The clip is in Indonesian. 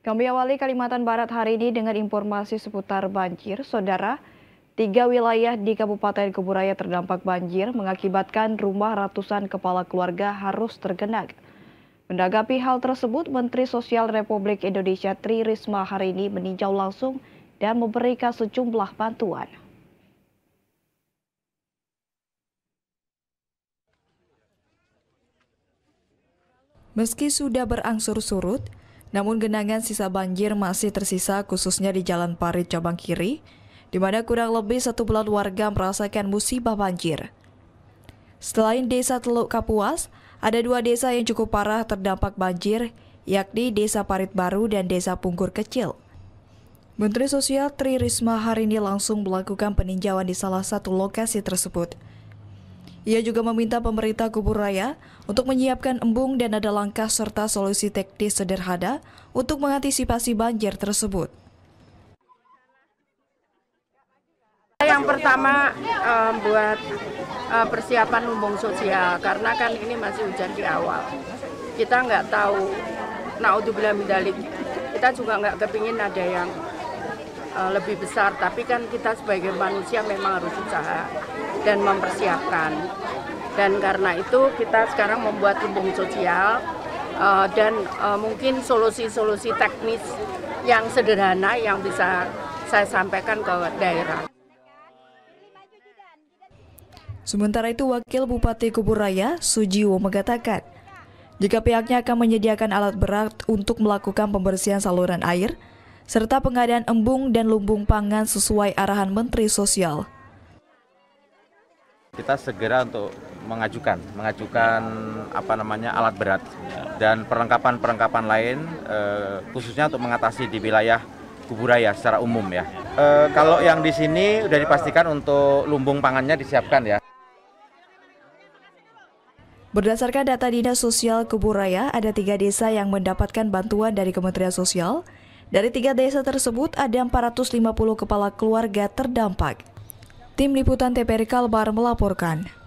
Kami awali Kalimantan Barat hari ini dengan informasi seputar banjir. Saudara, tiga wilayah di Kabupaten Kuburaya terdampak banjir mengakibatkan rumah ratusan kepala keluarga harus tergenang. Mendagapi hal tersebut, Menteri Sosial Republik Indonesia Tri Risma hari ini meninjau langsung dan memberikan sejumlah bantuan. Meski sudah berangsur surut, namun genangan sisa banjir masih tersisa khususnya di Jalan Parit cabang kiri, di mana kurang lebih satu bulan warga merasakan musibah banjir. Selain desa Teluk Kapuas, ada dua desa yang cukup parah terdampak banjir, yakni Desa Parit Baru dan Desa Punggur Kecil. Menteri Sosial Tri Risma hari ini langsung melakukan peninjauan di salah satu lokasi tersebut. Ia juga meminta pemerintah Kubur Raya untuk menyiapkan embung dan ada langkah serta solusi teknis sederhana untuk mengantisipasi banjir tersebut. Yang pertama um, buat uh, persiapan lumbung sosial karena kan ini masih hujan di awal. Kita nggak tahu naudzubillah mindalik. Kita juga nggak kepingin ada yang Eh, lebih besar. Tapi kan kita sebagai manusia memang harus usaha dan mempersiapkan. Dan karena itu kita sekarang membuat lumbung sosial uh, dan uh, mungkin solusi-solusi teknis yang sederhana yang bisa saya sampaikan ke daerah. Sementara itu Wakil Bupati Kuburaya, Sujiwo mengatakan, jika pihaknya akan menyediakan alat berat untuk melakukan pembersihan saluran air, serta pengadaan embung dan lumbung pangan sesuai arahan Menteri Sosial. Kita segera untuk mengajukan, mengajukan apa namanya alat berat dan perlengkapan-perlengkapan lain eh, khususnya untuk mengatasi di wilayah Kuburaya secara umum ya. Eh, kalau yang di sini sudah dipastikan untuk lumbung pangannya disiapkan ya. Berdasarkan data Dinas Sosial Kuburaya, ada tiga desa yang mendapatkan bantuan dari Kementerian Sosial, dari tiga desa tersebut, ada 450 kepala keluarga terdampak. Tim Liputan TPRK Kalbar melaporkan.